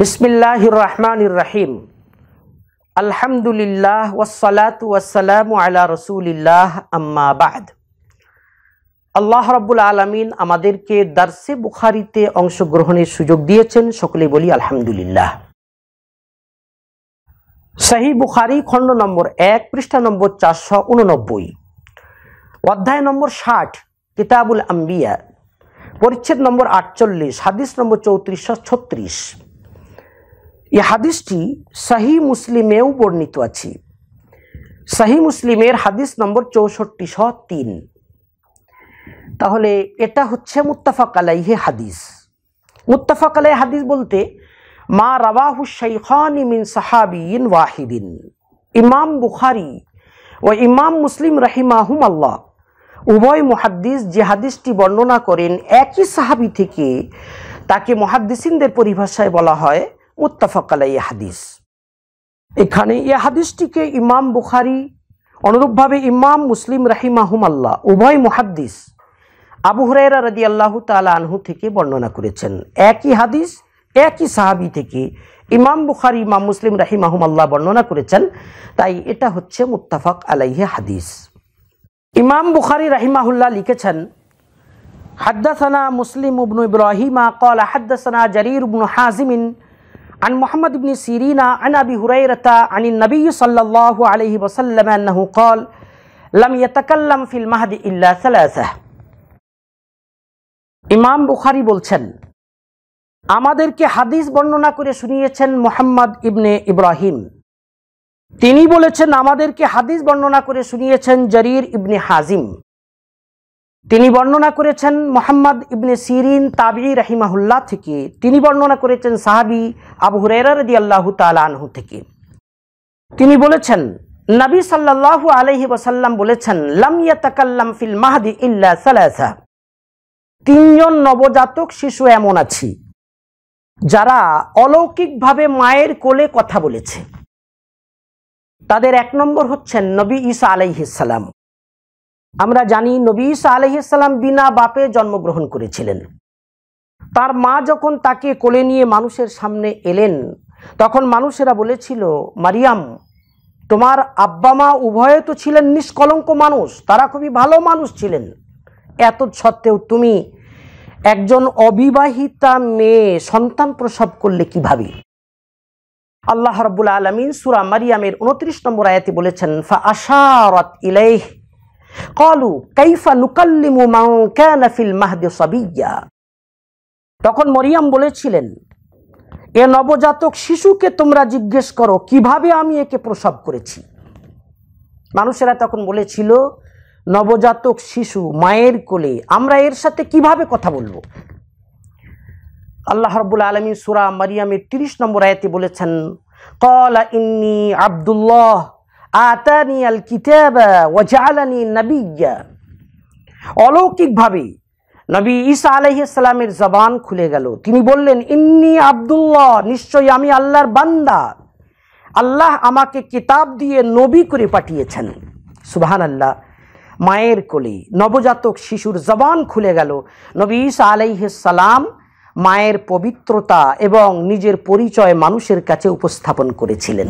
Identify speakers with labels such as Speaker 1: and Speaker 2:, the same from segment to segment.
Speaker 1: বিসমিল্লাহির রহমানির রাহিম আলহামদুলিল্লাহ ওয়াসালাত ওয়াসালাম আলা রসুলিল্লাহ আম্মা বাদ আল্লাহ রব্বুল আলমিন আমাদেরকে দার্সে বুখারিতে অংশগ্রহণের সুযোগ দিয়েছেন সকলে বলি আলহামদুলিল্লাহ শাহী বুখারি খণ্ড নম্বর এক পৃষ্ঠা নম্বর চারশো উননব্বই অধ্যায় নম্বর ষাট কিতাবুল আম্বিয়া পরিচ্ছেদ নম্বর আটচল্লিশ হাদিস নম্বর চৌত্রিশশো ছত্রিশ এই হাদিসটি শাহি মুসলিমেও বর্ণিত আছে শাহি মুসলিমের হাদিস নম্বর চৌষট্টি শ তিন তাহলে এটা হচ্ছে মুত্তাফাক আলাইহে হাদিস মুত্তাফাক আলাই হাদিস বলতে মা রাবাহু শাইখান মিন সাহাবিন ওয়াহিদিন ইমাম বুখারি ও ইমাম মুসলিম রাহিমাহুম আল্লাহ উভয় মহাদ্দিস যে হাদিসটি বর্ণনা করেন একই সাহাবি থেকে তাকে মহাদ্দিসিনদের পরিভাষায় বলা হয় মুত্তাফাকালা এই হাদিস এখানে এ হাদিসটিকে ইমাম বুখারি অনুরূপভাবে ইমাম মুসলিম রাহিমাহুম আল্লাহ উভয় মুহাদ্দিস আবু হরাইরা রাজি আল্লাহ তালা আনহু থেকে বর্ণনা করেছেন একই হাদিস একই সাহাবি থেকে ইমাম বুখারি ইমাম মুসলিম রাহিমাহুম আল্লাহ বর্ণনা করেছেন তাই এটা হচ্ছে মুত্তাফাক আলাইহে হাদিস ইমাম বুখারি রাহিমাহুল্লাহ লিখেছেন হাদ্দাসানা মুসলিম উবনু ইব্রাহিমা কল হাদ্দাসানা জারির উবনু হাজিমিন عن محمد بن سيرين عن أبي هريرة عن النبي صلى الله عليه وسلم أنه قال لم يتكلم في المهد إلا ثلاثة ইমাম بخاري বলছেন আমাদেরকে হাদিস বর্ণনা করে শুনিয়েছেন মোহাম্মদ ইবনে ইব্রাহিম তিনি বলেছেন আমাদেরকে হাদিস বর্ণনা করে শুনিয়েছেন জরির ইবনে হাজিম তিনি বর্ণনা করেছেন মোহাম্মদ ইবনে সিরিন তাবি রাহিমাহুল্লাহ থেকে তিনি বর্ণনা করেছেন সাহাবি আবু হুরেরা রদি আল্লাহ তালানহু থেকে তিনি বলেছেন নবী সাল্লাহ আলহি ওসাল্লাম বলেছেন লামিয়া তাকাল্লাম ফিল মাহাদি ইল্লা সালাসা তিনজন নবজাতক শিশু এমন আছি যারা অলৌকিকভাবে মায়ের কোলে কথা বলেছে তাদের এক নম্বর হচ্ছেন নবী ইসা আলাইহিসাল্লাম আমরা জানি নবী ইসা আলহিসাল্লাম বিনা বাপে জন্মগ্রহণ করেছিলেন তার মা যখন তাকে কোলে নিয়ে মানুষের সামনে এলেন তখন মানুষেরা বলেছিল মারিয়াম তোমার আব্বা মা উভয়ে তো ছিলেন নিষ্কলঙ্ক মানুষ তারা খুবই ভালো মানুষ ছিলেন এত সত্ত্বেও তুমি একজন অবিবাহিতা মেয়ে সন্তান প্রসব করলে কিভাবে আল্লাহ রবুল আলমিন সুরা মারিয়ামের উনত্রিশ নম্বর আয়াতে বলেছেন ফা আশারত ইলাইহ কলু কাইফা নুকাল্লিমু মাং কানা ফিল মাহদি সাবিয়া তখন মরিয়াম বলেছিলেন এ নবজাতক শিশুকে তোমরা জিজ্ঞেস করো কিভাবে আমি একে প্রসব করেছি মানুষেরা তখন বলেছিল নবজাতক শিশু মায়ের কোলে আমরা এর সাথে কিভাবে কথা বলবো আল্লাহ রব্বুল আলমী সুরা মারিয়ামের তিরিশ নম্বর আয়াতে বলেছেন কলা ইন্নি আবদুল্লাহ আতানি আল কিতাবা ওয়াজালানি নবিয়া অলৌকিকভাবে নবী ঈসা আলহিসাল্লামের জবান খুলে গেল তিনি বললেন ইন্নি আবদুল্লাহ নিশ্চয়ই আমি আল্লাহর বান্দা আল্লাহ আমাকে কিতাব দিয়ে নবী করে পাঠিয়েছেন সুবাহান আল্লাহ মায়ের কোলে নবজাতক শিশুর জবান খুলে গেল নবী ঈসা আলাইহিসালাম মায়ের পবিত্রতা এবং নিজের পরিচয় মানুষের কাছে উপস্থাপন করেছিলেন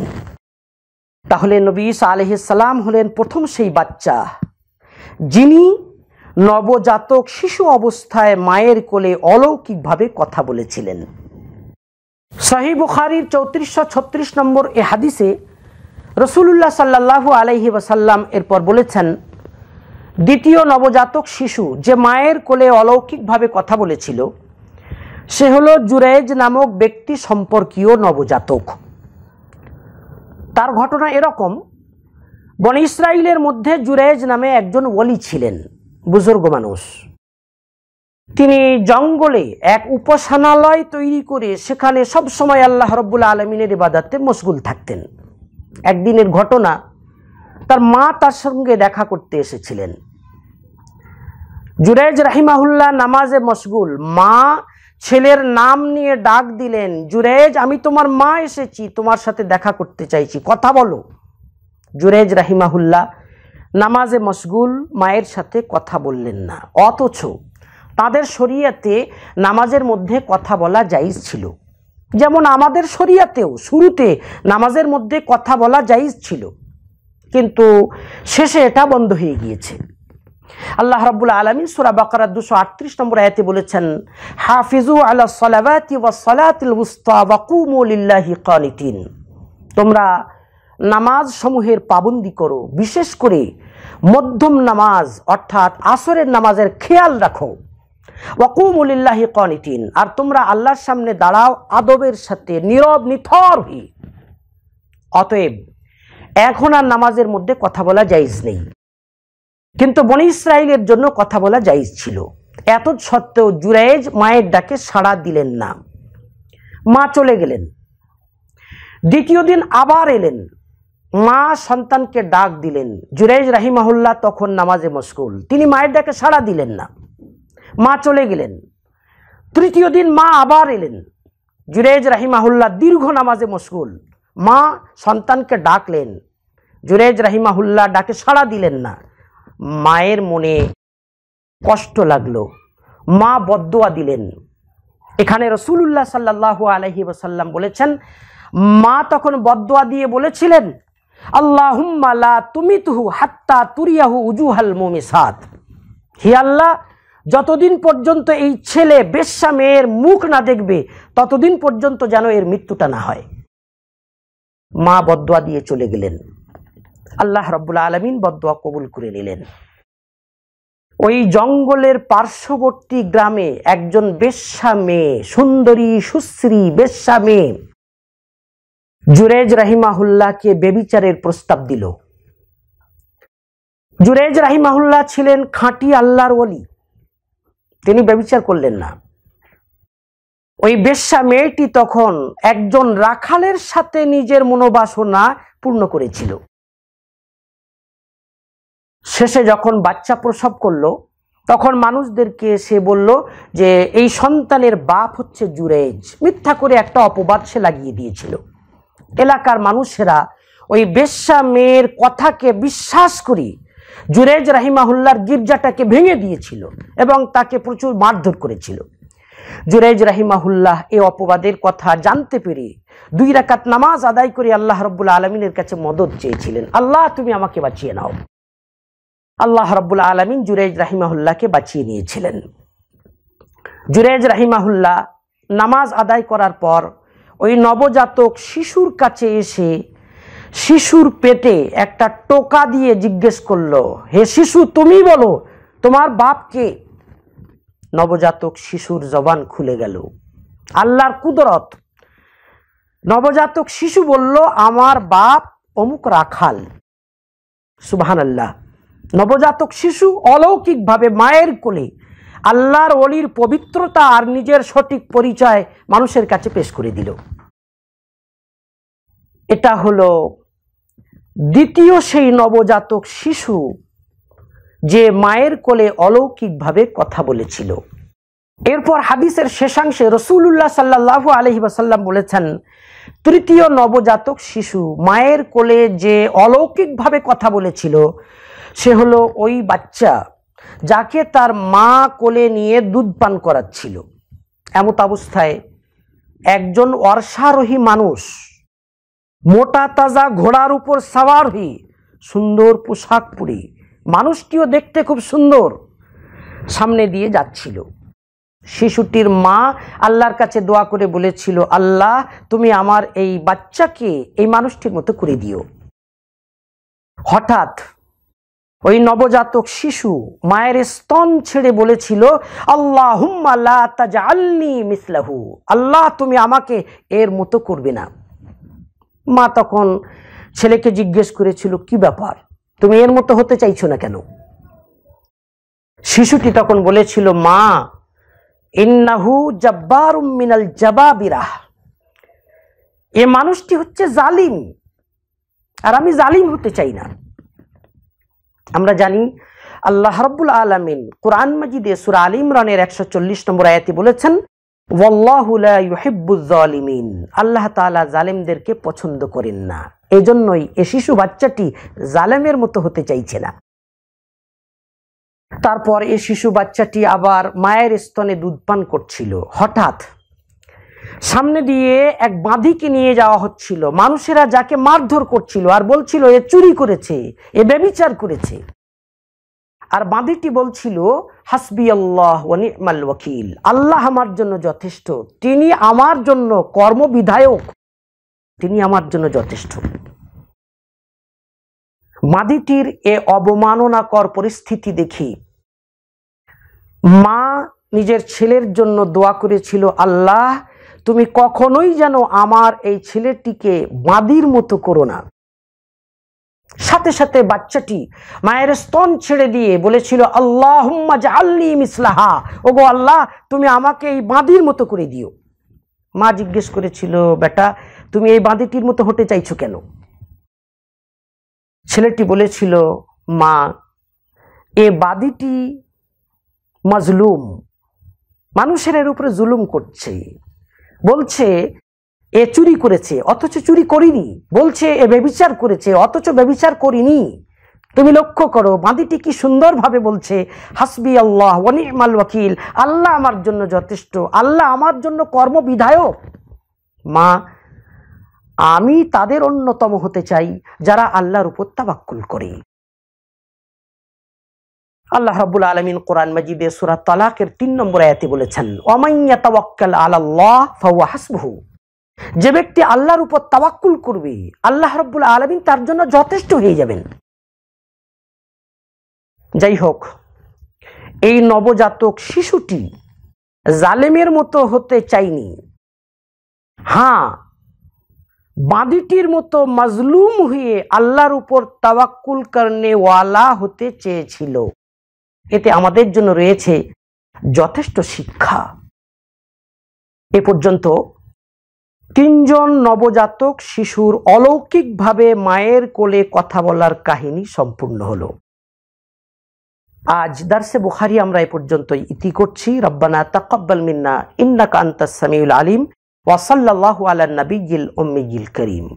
Speaker 1: তাহলে নবী ঈসা আলহিসাল্লাম হলেন প্রথম সেই বাচ্চা যিনি নবজাতক শিশু অবস্থায় মায়ের কোলে অলৌকিকভাবে কথা বলেছিলেন শাহী বুখারির চৌত্রিশশো ছত্রিশ নম্বর এ হাদিসে রসুল্লাহ সাল্লাহু আলহি ওসাল্লাম এরপর বলেছেন দ্বিতীয় নবজাতক শিশু যে মায়ের কোলে অলৌকিকভাবে কথা বলেছিল সে হলো জুরেজ নামক ব্যক্তি সম্পর্কীয় নবজাতক তার ঘটনা এরকম বন ইসরায়েলের মধ্যে জুরেজ নামে একজন ওলি ছিলেন বুজুর্গ মানুষ তিনি জঙ্গলে এক উপাসনালয় তৈরি করে সেখানে সবসময় আল্লাহ রব্বুল আলমিনের ইবাদাতে মশগুল থাকতেন একদিনের ঘটনা তার মা তার সঙ্গে দেখা করতে এসেছিলেন জুরেজ রাহিমাহুল্লাহ নামাজে মশগুল মা ছেলের নাম নিয়ে ডাক দিলেন জুরেজ আমি তোমার মা এসেছি তোমার সাথে দেখা করতে চাইছি কথা বলো জুরেজ রাহিমাহুল্লাহ নামাজে মশগুল মায়ের সাথে কথা বললেন না অথচ তাদের শরিয়াতে নামাজের মধ্যে কথা বলা জাইজ ছিল যেমন আমাদের শরিয়াতেও শুরুতে নামাজের মধ্যে কথা বলা জাইজ ছিল কিন্তু শেষে এটা বন্ধ হয়ে গিয়েছে আল্লাহ রাবুল আলমিন সুরা বাকারা দুশো আটত্রিশ নম্বর আয়তে বলেছেন হাফিজু আল্লাহ সলাবাতি সলাতিল উস্তা তোমরা নামাজ সমূহের পাবন্দি করো বিশেষ করে মধ্যম নামাজ অর্থাৎ আসরের নামাজের খেয়াল রাখো ওয়াকুমুলিল্লাহি কনিটিন আর তোমরা আল্লাহর সামনে দাঁড়াও আদবের সাথে নীরব নিথর হয়ে অতএব এখন আর নামাজের মধ্যে কথা বলা যাইজ নেই কিন্তু বনি ইসরায়েলের জন্য কথা বলা জায়জ ছিল এত সত্ত্বেও জুরাইজ মায়ের ডাকে সাড়া দিলেন না মা চলে গেলেন দ্বিতীয় দিন আবার এলেন মা সন্তানকে ডাক দিলেন জুরাইজ রাহিমাহুল্লাহ তখন নামাজে মশকুল তিনি মায়ের ডাকে সাড়া দিলেন না মা চলে গেলেন তৃতীয় দিন মা আবার এলেন জুরেজ রাহিমাহুল্লাহ দীর্ঘ নামাজে মশগুল মা সন্তানকে ডাকলেন জুরেজ রাহিমাহুল্লাহ ডাকে সাড়া দিলেন না মায়ের মনে কষ্ট লাগলো মা বদোয়া দিলেন এখানে রসুল্লাহ সাল্লাহ আলহি ওসাল্লাম বলেছেন মা তখন বদোয়া দিয়ে বলেছিলেন আল্লাহুম্মালা তুমি তুহু হাত্তা তুরিয়াহু উজুহাল মোমিসাদ হি আল্লাহ যতদিন পর্যন্ত এই ছেলে বেশ্যা মেয়ের মুখ না দেখবে ততদিন পর্যন্ত যেন এর মৃত্যুটা না হয় মা বদোয়া দিয়ে চলে গেলেন আল্লাহ রব্বুল আলমিন বদুয়া কবুল করে নিলেন ওই জঙ্গলের পার্শ্ববর্তী গ্রামে একজন বেশ্যা মেয়ে সুন্দরী সুশ্রী বেশ্যা মেয়ে জুরেজ রাহিমাহুল্লাহকে বেবিচারের প্রস্তাব দিল জুরেজ রাহিমাহুল্লাহ ছিলেন খাঁটি আল্লাহর ওলি তিনি বেবিচার করলেন না ওই বেশ্যা মেয়েটি তখন একজন রাখালের সাথে নিজের মনোবাসনা পূর্ণ করেছিল শেষে যখন বাচ্চা প্রসব করলো তখন মানুষদেরকে সে বলল যে এই সন্তানের বাপ হচ্ছে জুরেজ মিথ্যা করে একটা অপবাদ সে লাগিয়ে দিয়েছিল এলাকার মানুষেরা ওই বেশ্যা মেয়ের কথাকে বিশ্বাস করি জুরেজ রাহিমাহুল্লার গির্জাটাকে ভেঙে দিয়েছিল এবং তাকে প্রচুর মারধর করেছিল জুরেজ রাহিমাহুল্লাহ এই অপবাদের কথা জানতে পেরে দুই রাকাত নামাজ আদায় করে আল্লাহ রব্বুল আলমিনের কাছে মদত চেয়েছিলেন আল্লাহ তুমি আমাকে বাঁচিয়ে নাও আল্লাহ রব্বুল আলমিন জুরেজ রাহিমাহুল্লাহকে বাঁচিয়ে নিয়েছিলেন জুরেজ রাহিমাহুল্লাহ নামাজ আদায় করার পর ওই নবজাতক শিশুর কাছে এসে শিশুর পেটে একটা টোকা দিয়ে জিজ্ঞেস করলো হে শিশু তুমি বলো তোমার বাপকে নবজাতক শিশুর জবান খুলে গেল আল্লাহর কুদরত নবজাতক শিশু বলল আমার বাপ অমুক রাখাল সুবাহ আল্লাহ নবজাতক শিশু অলৌকিকভাবে মায়ের কোলে আল্লাহর অলির পবিত্রতা আর নিজের সঠিক পরিচয় মানুষের কাছে পেশ করে দিল এটা হলো দ্বিতীয় সেই নবজাতক শিশু যে মায়ের কোলে অলৌকিকভাবে কথা বলেছিল এরপর হাদিসের শেষাংশে রসুল্লাহ সাল্লাহ আলহি বাসাল্লাম বলেছেন তৃতীয় নবজাতক শিশু মায়ের কোলে যে অলৌকিকভাবে কথা বলেছিল সে হলো ওই বাচ্চা যাকে তার মা কোলে নিয়ে দুধ পান করাচ্ছিল এমত অবস্থায় একজন অর্ষারোহী মানুষ মোটা তাজা ঘোড়ার উপর সাওয়ার হয়ে সুন্দর পোশাক পরে মানুষটিও দেখতে খুব সুন্দর সামনে দিয়ে যাচ্ছিল শিশুটির মা আল্লাহর কাছে দোয়া করে বলেছিল আল্লাহ তুমি আমার এই বাচ্চাকে এই মানুষটির মতো করে দিও হঠাৎ ওই নবজাতক শিশু মায়ের স্তন ছেড়ে বলেছিল আল্লাহ আল্লি মিসলাহু আল্লাহ তুমি আমাকে এর মতো করবে না মা তখন ছেলেকে জিজ্ঞেস করেছিল কি ব্যাপার তুমি এর মতো হতে চাইছো না কেন শিশুটি তখন বলেছিল মা ইন্নাহু জব্বার মিনাল জবাবিরাহ এ মানুষটি হচ্ছে জালিম আর আমি জালিম হতে চাই না আমরা জানি আল্লাহ রব্বুল আলমিন কোরআন মাজিদে সুরা আলী ইমরানের একশো চল্লিশ নম্বর আয়াতি বলেছেন ওয়াল্লাহুলিমিন আল্লাহ তালা জালেমদেরকে পছন্দ করেন না এজন্যই এ শিশু বাচ্চাটি জালেমের মতো হতে চাইছে না তারপর এ শিশু বাচ্চাটি আবার মায়ের স্তনে দুধ পান করছিল হঠাৎ সামনে দিয়ে এক বাঁধিকে নিয়ে যাওয়া হচ্ছিল মানুষেরা যাকে মারধর করছিল আর বলছিল এ চুরি করেছে এ ব্যবিচার করেছে আর বাঁধিটি বলছিল হাসবি আল্লাহ মাল ওয়াকিল আল্লাহ আমার জন্য যথেষ্ট তিনি আমার জন্য কর্মবিধায়ক তিনি আমার জন্য যথেষ্ট মাদিটির এ অবমাননাকর পরিস্থিতি দেখি মা নিজের ছেলের জন্য দোয়া করেছিল আল্লাহ তুমি কখনোই যেন আমার এই ছেলেটিকে বাঁদির মতো করো না সাথে সাথে বাচ্চাটি মায়ের স্তন ছেড়ে দিয়ে বলেছিল আল্লাহ ইসলাহা ও গো আল্লাহ তুমি আমাকে এই বাঁধির মতো করে দিও মা জিজ্ঞেস করেছিল বেটা তুমি এই বাঁধিটির মতো হতে চাইছো কেন ছেলেটি বলেছিল মা এ বাদিটি মজলুম মানুষের এর উপরে জুলুম করছে বলছে এ চুরি করেছে অথচ চুরি করিনি বলছে এ ব্যবিচার করেছে অথচ ব্যবিচার করিনি তুমি লক্ষ্য করো বাঁদিটি কি সুন্দরভাবে বলছে হাসবি আল্লাহ ওয়ানিমাল ওয়াকিল আল্লাহ আমার জন্য যথেষ্ট আল্লাহ আমার জন্য কর্ম বিধায়ক মা আমি তাদের অন্যতম হতে চাই যারা আল্লাহর উপর তাবাক্কুল করে আল্লাহ রাব্বুল আলামিন কোরআন মাজিদে সূরা তালাকের তিন নম্বর আয়াতে বলেছেন অমাইয়া তাওয়াক্কাল আলাল্লাহ ফাওয়া হাসবুহু যে ব্যক্তি আল্লাহর উপর তাওয়াক্কুল করবে আল্লাহ রব্বুল আলমিন তার জন্য যথেষ্ট হয়ে যাবেন যাই হোক এই নবজাতক শিশুটি জালেমের মতো হতে চাইনি হ্যাঁ বাঁধিটির মতো মাজলুম হয়ে আল্লাহর উপর তাওয়াক্কুল করনেওয়ালা হতে চেয়েছিল এতে আমাদের জন্য রয়েছে যথেষ্ট শিক্ষা এ পর্যন্ত তিনজন নবজাতক শিশুর অলৌকিকভাবে মায়ের কোলে কথা বলার কাহিনী সম্পূর্ণ হল আজ দার্সে বুখারি আমরা এ পর্যন্ত ইতি করছি রব্বানা তাকব্বাল মিন্না ইন্নাকা আনতাস সামিউল আলিম ওয়াসাল্লাহু আলা নবীল উম্মিজিল করিম